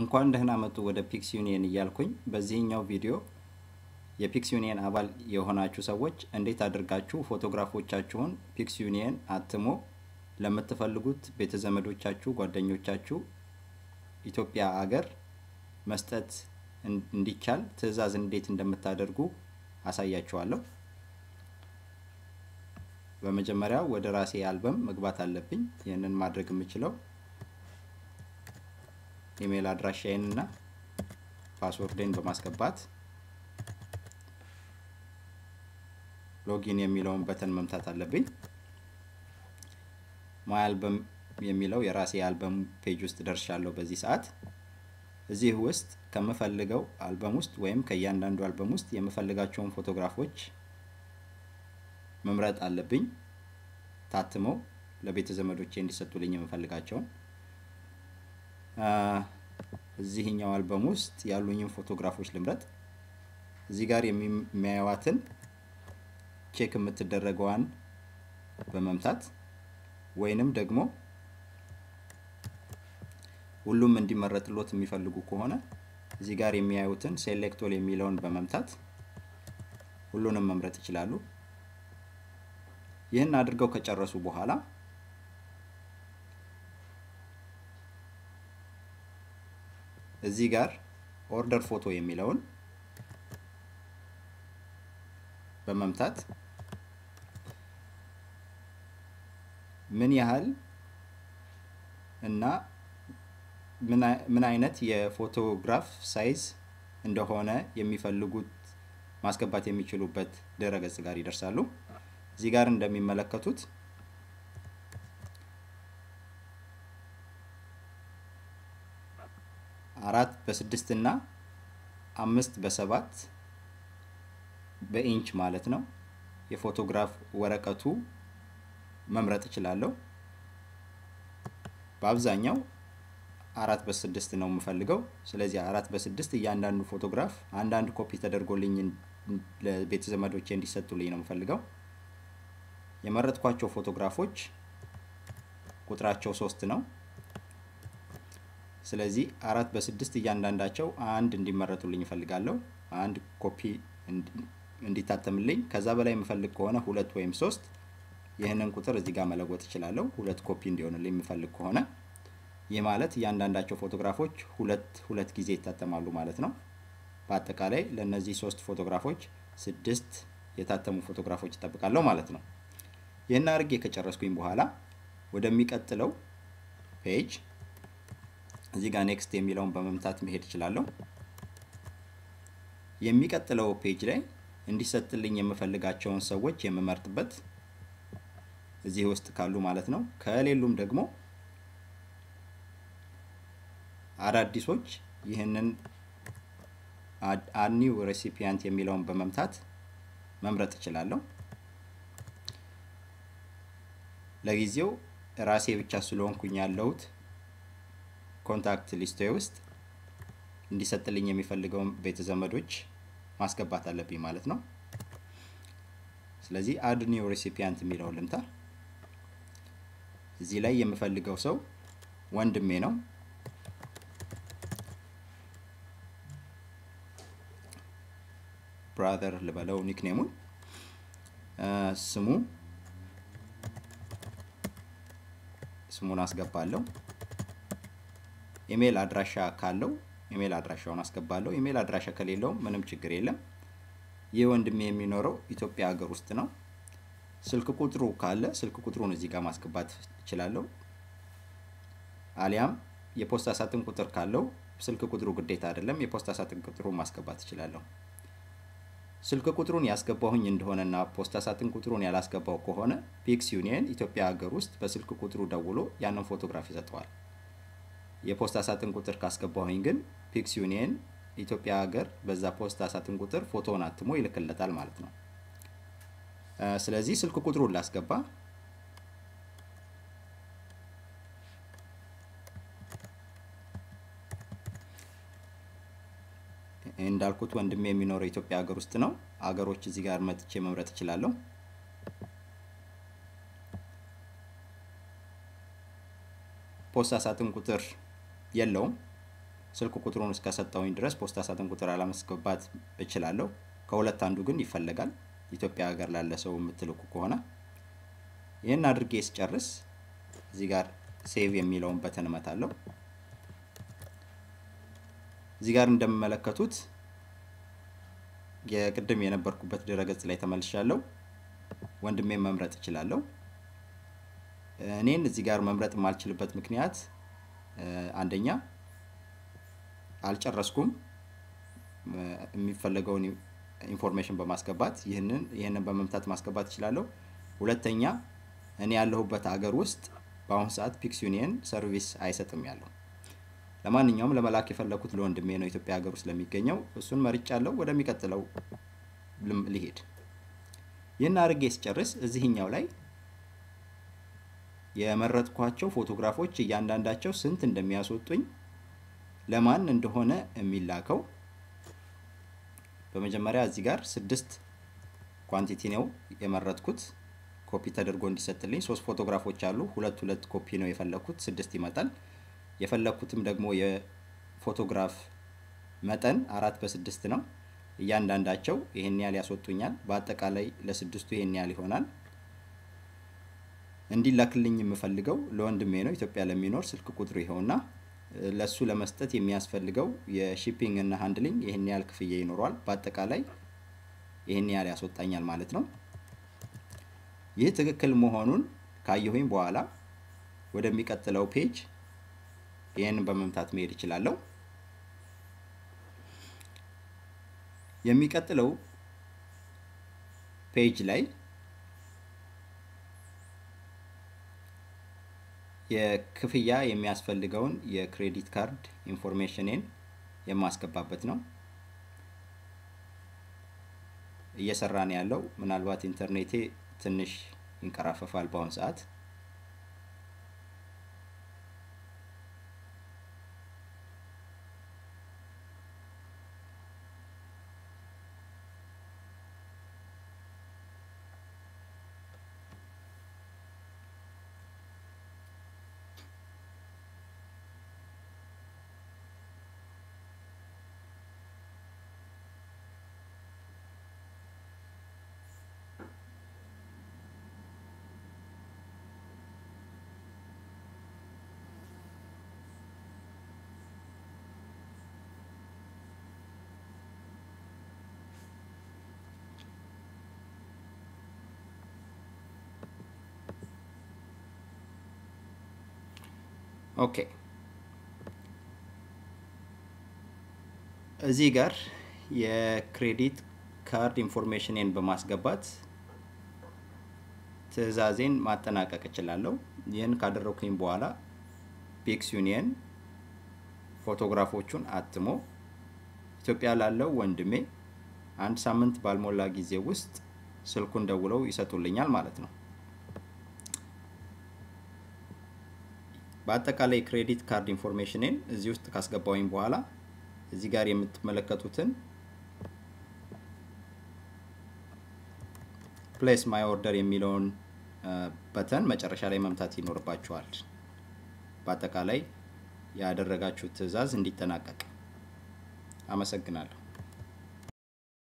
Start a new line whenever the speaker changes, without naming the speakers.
እንኳን ደህና መጡ ወደ ፒክስ ዩኒየን እያልኩኝ በዚህኛው ቪዲዮ የፒክስ ዩኒየን አባል የሆናችሁ ሰዎች እንዴት አድርጋችሁ ፎቶግራፎቻችሁን ፒክስ ዩኒየን አትሞ ለምትፈልጉት ቤተዘመዶቻችሁ ጓደኞቻችሁ ኢትዮጵያ አገር መስጠት እንዲቻል ትዕዛዝ እንዴት እንደምታደርጉ አሳያችኋለሁ። በመጀመሪያ ወደ ራሴ አልበም መግባት አለብኝ። ይህንን ማድረግ የምችለው ኢሜይል አድራሻዬን እና ፓስወርዴን በማስገባት ሎጊን የሚለውን በተን መምታት አለብኝ። ማይ አልበም የሚለው የራሴ የአልበም ፔጅ ውስጥ ደርሻለሁ። በዚህ ሰዓት እዚህ ውስጥ ከምፈልገው አልበም ውስጥ ወይም ከእያንዳንዱ አልበም ውስጥ የምፈልጋቸውን ፎቶግራፎች መምረጥ አለብኝ። ታትመው ለቤተ ዘመዶቼ እንዲሰጡልኝ የምፈልጋቸውን እዚህኛው አልበም ውስጥ ያሉኝን ፎቶግራፎች ልምረጥ። እዚህ ጋር የሚያዩዋትን ቼክ የምትደረገዋን በመምታት ወይንም ደግሞ ሁሉም እንዲመረጥሎት የሚፈልጉ ከሆነ እዚህ ጋር የሚያዩትን ሴሌክት የሚለውን በመምታት ሁሉንም መምረጥ ይችላሉ። ይህን አድርገው ከጨረሱ በኋላ እዚህ ጋር ኦርደር ፎቶ የሚለውን በመምታት ምን ያህል እና ምን አይነት የፎቶግራፍ ሳይዝ እንደሆነ የሚፈልጉት ማስገባት የሚችሉበት ድረገጽ ጋር ይደርሳሉ። እዚህ ጋር እንደሚመለከቱት አራት በስድስት እና አምስት በሰባት በኢንች ማለት ነው የፎቶግራፍ ወረቀቱ መምረጥ እችላለሁ። በአብዛኛው አራት በስድስት ነው የምፈልገው። ስለዚህ አራት በስድስት እያንዳንዱ ፎቶግራፍ አንዳንድ ኮፒ ተደርጎልኝ ለቤተ ዘመዶቼ እንዲሰጡልኝ ነው የምፈልገው። የመረጥኳቸው ፎቶግራፎች ቁጥራቸው ሶስት ነው። ስለዚህ አራት በስድስት እያንዳንዳቸው አንድ እንዲመረቱልኝ እፈልጋለሁ። አንድ ኮፒ እንዲታተምልኝ። ከዛ በላይ የምፈልግ ከሆነ ሁለት ወይም ሶስት ይህንን ቁጥር እዚህ ጋር መለወጥ እችላለሁ። ሁለት ኮፒ እንዲሆንልኝ የምፈልግ ከሆነ ይህ ማለት እያንዳንዳቸው ፎቶግራፎች ሁለት ሁለት ጊዜ ይታተማሉ ማለት ነው። በአጠቃላይ ለእነዚህ ሶስት ፎቶግራፎች ስድስት የታተሙ ፎቶግራፎች ይጠብቃለሁ ማለት ነው። ይህን አድርጌ ከጨረስኩኝ በኋላ ወደሚቀጥለው ፔጅ እዚህ ጋር ኔክስት የሚለውን በመምታት መሄድ እችላለሁ። የሚቀጥለው ፔጅ ላይ እንዲሰጥልኝ የምፈልጋቸውን ሰዎች የምመርጥበት እዚህ ውስጥ ካሉ ማለት ነው። ከሌሉም ደግሞ አዳዲሶች ይህንን አኒው ሬሲፒያንት የሚለውን በመምታት መምረጥ እችላለሁ። ለጊዜው ራሴ ብቻ ስለሆንኩኝ ያለሁት ኮንታክት ሊስቴ ውስጥ እንዲሰጥልኝ የሚፈልገውን ቤተ ዘመዶች ማስገባት አለብኝ ማለት ነው። ስለዚህ አድ ኒው ሬሲፒያንት የሚለው ልምታ። እዚህ ላይ የምፈልገው ሰው ወንድሜ ነው። ብራዘር ልበለው ኒክኔሙን ስሙ ስሙን አስገባለሁ። ኢሜል አድራሻ ካለው ኢሜል አድራሻውን አስገባለሁ። ኢሜል አድራሻ ከሌለውም ምንም ችግር የለም። ይህ ወንድሜ የሚኖረው ኢትዮጵያ ሀገር ውስጥ ነው። ስልክ ቁጥሩ ካለ ስልክ ቁጥሩን እዚህ ጋር ማስገባት እችላለሁ። አሊያም የፖስታ ሳጥን ቁጥር ካለው ስልክ ቁጥሩ ግዴታ አይደለም፣ የፖስታ ሳጥን ቁጥሩን ማስገባት እችላለሁ። ስልክ ቁጥሩን ያስገባሁኝ እንደሆነና ፖስታ ሳጥን ቁጥሩን ያላስገባው ከሆነ ፒክስ ዩኒየን ኢትዮጵያ ሀገር ውስጥ በስልክ ቁጥሩ ደውሎ ያንን ፎቶግራፍ ይሰጠዋል። የፖስታ ሳጥን ቁጥር ካስገባሁኝ ግን ፒክስ ዩኒየን ኢትዮጵያ ሀገር በዛ ፖስታ ሳጥን ቁጥር ፎቶውን አትሞ ይልክለታል ማለት ነው። ስለዚህ ስልክ ቁጥሩን ላስገባ። እንዳልኩት ወንድሜ የሚኖረው ኢትዮጵያ ሀገር ውስጥ ነው። አገሮች እዚህ ጋር መጥቼ መምረጥ እችላለሁ። ፖስታ ሳጥን ቁጥር የለውም። ስልክ ቁጥሩን እስከሰጠውኝ ድረስ ፖስታ ሳጥን ቁጥር አለማስገባት እችላለሁ። ከሁለት አንዱ ግን ይፈለጋል። ኢትዮጵያ ሀገር ላለ ሰው የምትልኩ ከሆነ ይህን አድርጌ ስጨርስ እዚህ ጋር ሴቭ የሚለውን በተን እመታለሁ። እዚህ ጋር እንደምመለከቱት የቅድም የነበርኩበት ድረገጽ ላይ ተመልሻለሁ። ወንድሜ መምረጥ እችላለሁ። እኔን እዚህ ጋር መምረጥ የማልችልበት ምክንያት አንደኛ አልጨረስኩም የሚፈለገውን ኢንፎርሜሽን በማስገባት ይህንን ይህንን በመምታት ማስገባት እችላለሁ። ሁለተኛ እኔ ያለሁበት አገር ውስጥ በአሁኑ ሰዓት ፒክስ ዩኒየን ሰርቪስ አይሰጥም ያለው። ለማንኛውም ለመላክ የፈለኩት ለወንድሜ ነው ኢትዮጵያ ሀገር ውስጥ ለሚገኘው። እሱን መርጫለሁ። ወደሚቀጥለው ልሄድ። ይህን አድርጌ ስጨርስ እዚህኛው ላይ የመረጥኳቸው ፎቶግራፎች እያንዳንዳቸው ስንት እንደሚያስወጡኝ ለማን እንደሆነ የሚላከው በመጀመሪያ እዚህ ጋር ስድስት ኳንቲቲ ነው የመረጥኩት። ኮፒ ተደርጎ እንዲሰጥልኝ ሶስት ፎቶግራፎች አሉ። ሁለት ሁለት ኮፒ ነው የፈለኩት፣ ስድስት ይመጣል። የፈለኩትም ደግሞ የፎቶግራፍ መጠን አራት በስድስት ነው። እያንዳንዳቸው ይህን ያህል ያስወጡኛል። በአጠቃላይ ለስድስቱ ይህን ያህል ይሆናል። እንዲላክልኝ የምፈልገው ለወንድሜ ነው። ኢትዮጵያ ለሚኖር ስልክ ቁጥር ይኸውና ለሱ ለመስጠት የሚያስፈልገው የሺፒንግ እና ሃንድሊንግ ይህን ያህል ክፍያ ይኖረዋል። በአጠቃላይ ይህን ያህል ያስወጣኛል ማለት ነው። ይህ ትክክል መሆኑን ካየሁኝ በኋላ ወደሚቀጥለው ፔጅ ይህንን በመምታት መሄድ እችላለሁ። የሚቀጥለው ፔጅ ላይ የክፍያ የሚያስፈልገውን የክሬዲት ካርድ ኢንፎርሜሽንን የማስገባበት ነው። እየሰራን ያለው። ምናልባት ኢንተርኔቴ ትንሽ ይንቀራፈፋል በአሁኑ ሰዓት። ኦኬ እዚህ ጋር የክሬዲት ካርድ ኢንፎርሜሽንን በማስገባት ትዕዛዜን ማጠናቀቅ እችላለሁ። ይህን ካደረኩኝ በኋላ ፒክስ ዩኒየን ፎቶግራፎቹን አትሞ ኢትዮጵያ ላለው ወንድሜ አንድ ሳምንት ባልሞላ ጊዜ ውስጥ ስልኩን ደውለው ይሰጡልኛል ማለት ነው። በአጠቃላይ ክሬዲት ካርድ ኢንፎርሜሽንን እዚህ ውስጥ ካስገባውኝ በኋላ እዚህ ጋር የምትመለከቱትን ፕሌስ ማይ ኦርደር የሚለውን በተን መጨረሻ ላይ መምታት ይኖርባችኋል። በአጠቃላይ ያደረጋችሁ ትዕዛዝ እንዲጠናቀቅ። አመሰግናለሁ።